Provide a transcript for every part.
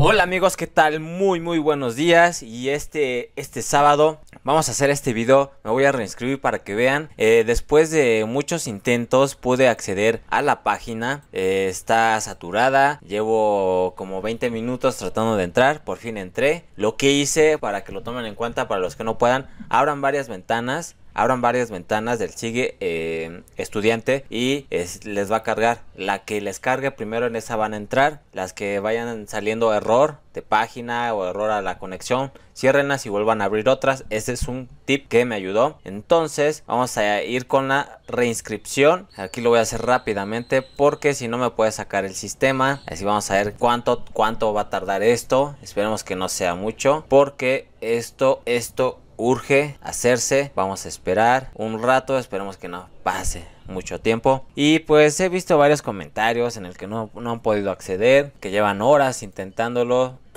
Hola amigos, ¿qué tal? Muy muy buenos días y este, este sábado vamos a hacer este video, me voy a reinscribir para que vean. Eh, después de muchos intentos pude acceder a la página, eh, está saturada, llevo como 20 minutos tratando de entrar, por fin entré. Lo que hice para que lo tomen en cuenta para los que no puedan, abran varias ventanas abran varias ventanas del sigue eh, estudiante y les va a cargar. La que les cargue primero en esa van a entrar. Las que vayan saliendo error de página o error a la conexión, cierrenlas y vuelvan a abrir otras. Ese es un tip que me ayudó. Entonces vamos a ir con la reinscripción. Aquí lo voy a hacer rápidamente porque si no me puede sacar el sistema. Así vamos a ver cuánto, cuánto va a tardar esto. Esperemos que no sea mucho porque esto, esto urge hacerse. Vamos a esperar un rato, esperemos que no pase mucho tiempo. Y pues he visto varios comentarios en el que no, no han podido acceder, que llevan horas intentándolo.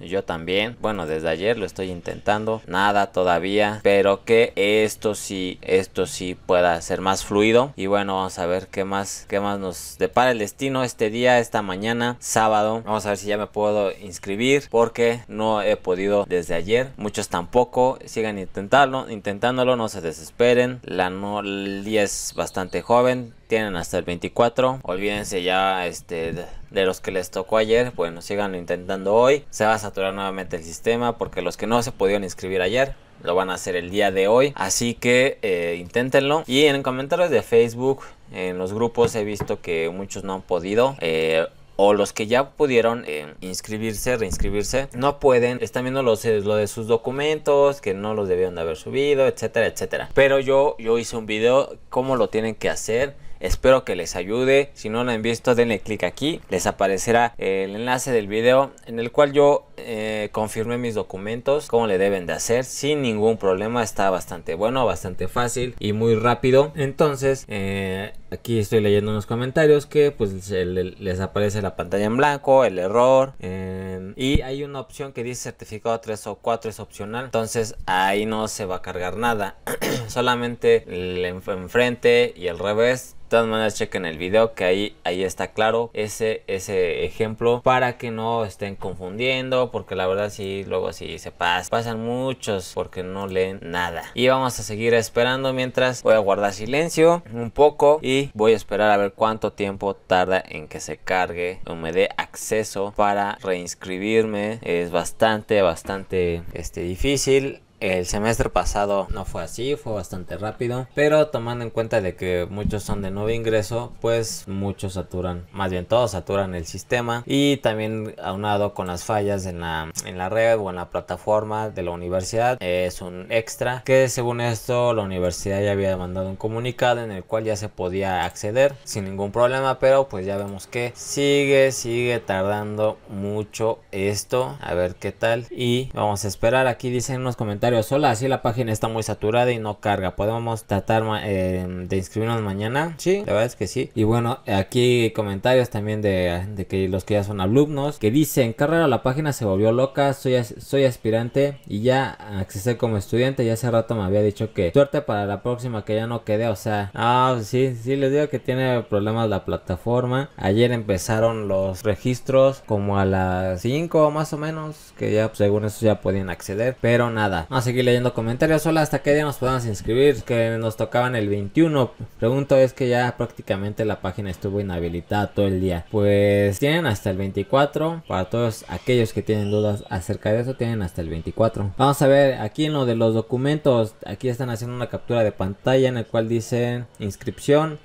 yo también. Bueno, desde ayer lo estoy intentando. Nada todavía. Pero que esto sí, esto sí pueda ser más fluido. Y bueno, vamos a ver qué más, qué más nos depara el destino este día, esta mañana, sábado. Vamos a ver si ya me puedo inscribir porque no he podido desde ayer. Muchos tampoco. Sigan intentándolo, intentándolo, no se desesperen. La no, el día es bastante joven tienen hasta el 24. Olvídense ya este de los que les tocó ayer. Bueno, sigan intentando hoy. Se va a saturar nuevamente el sistema porque los que no se pudieron inscribir ayer lo van a hacer el día de hoy. Así que eh, inténtenlo. Y en comentarios de Facebook, en los grupos he visto que muchos no han podido. Eh, o los que ya pudieron eh, inscribirse, reinscribirse, no pueden, están viendo lo de sus documentos, que no los debieron de haber subido, etcétera, etcétera. Pero yo, yo hice un video, cómo lo tienen que hacer, Espero que les ayude. Si no lo han visto, denle clic aquí. Les aparecerá el enlace del video en el cual yo eh, confirmé mis documentos como le deben de hacer sin ningún problema está bastante bueno bastante fácil y muy rápido entonces eh, aquí estoy leyendo unos comentarios que pues les aparece la pantalla en blanco el error em, y hay una opción que dice certificado 3 o 4 es opcional entonces ahí no se va a cargar nada solamente el enfrente y el revés de todas maneras chequen el video que ahí, ahí está claro ese, ese ejemplo para que no estén confundiendo porque la verdad sí, luego sí se pasa. Pasan muchos porque no leen nada. Y vamos a seguir esperando mientras voy a guardar silencio un poco y voy a esperar a ver cuánto tiempo tarda en que se cargue o me dé acceso para reinscribirme. Es bastante, bastante este, difícil el semestre pasado no fue así, fue bastante rápido, pero tomando en cuenta de que muchos son de nuevo ingreso, pues muchos saturan, más bien todos saturan el sistema y también aunado con las fallas en la, en la red o en la plataforma de la universidad, es un extra que según esto la universidad ya había mandado un comunicado en el cual ya se podía acceder sin ningún problema, pero pues ya vemos que sigue, sigue tardando mucho esto, a ver qué tal y vamos a esperar, aquí dicen unos comentarios sola así la página está muy saturada y no carga. Podemos tratar eh, de inscribirnos mañana. Sí, la verdad es que sí. Y bueno, aquí comentarios también de, que los que ya son alumnos que dicen, carrera la página se volvió loca, soy, soy aspirante y ya accesé como estudiante. Ya hace rato me había dicho que suerte para la próxima que ya no quede. O sea, ah, sí, sí, les digo que tiene problemas la plataforma. Ayer empezaron los registros como a las 5 más o menos, que ya según eso ya podían acceder, pero nada a seguir leyendo comentarios. solo ¿hasta qué día nos podemos inscribir? Que nos tocaban el 21. Pregunto, es que ya prácticamente la página estuvo inhabilitada todo el día. Pues tienen hasta el 24. Para todos aquellos que tienen dudas acerca de eso, tienen hasta el 24. Vamos a ver aquí en lo de los documentos. Aquí están haciendo una captura de pantalla en el cual dice inscripción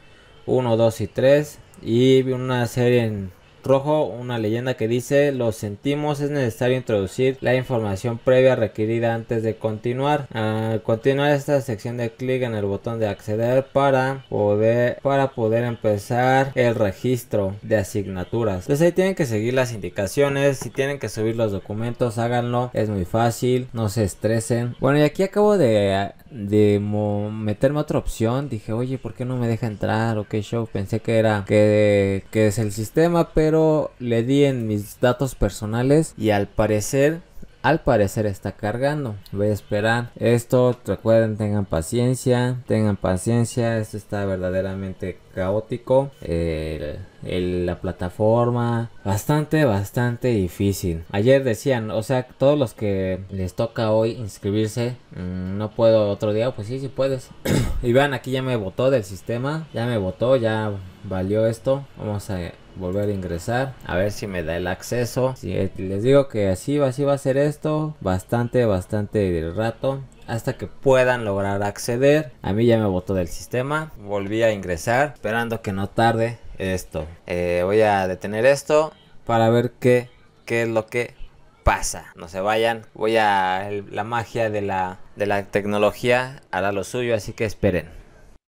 1, 2 y 3. Y una serie en rojo una leyenda que dice lo sentimos es necesario introducir la información previa requerida antes de continuar a continuar esta sección de clic en el botón de acceder para poder para poder empezar el registro de asignaturas entonces pues ahí tienen que seguir las indicaciones si tienen que subir los documentos háganlo es muy fácil no se estresen bueno y aquí acabo de de meterme a otra opción, dije, oye, ¿por qué no me deja entrar? ¿O qué show? Pensé que era que, que es el sistema, pero le di en mis datos personales y al parecer al parecer está cargando. Voy a esperar. Esto, recuerden, tengan paciencia. Tengan paciencia. Esto está verdaderamente caótico. la plataforma. Bastante, bastante difícil. Ayer decían, o sea, todos los que les toca hoy inscribirse. Mm, no puedo otro día. Pues sí, sí puedes. y vean aquí ya me votó del sistema. Ya me votó, ya valió esto. Vamos a volver a ingresar a ver si me da el acceso si eh, les digo que así va así va a ser esto bastante bastante rato hasta que puedan lograr acceder a mí ya me botó del sistema volví a ingresar esperando que no tarde esto eh, voy a detener esto para ver qué qué es lo que pasa no se vayan voy a la magia de la de la tecnología hará lo suyo así que esperen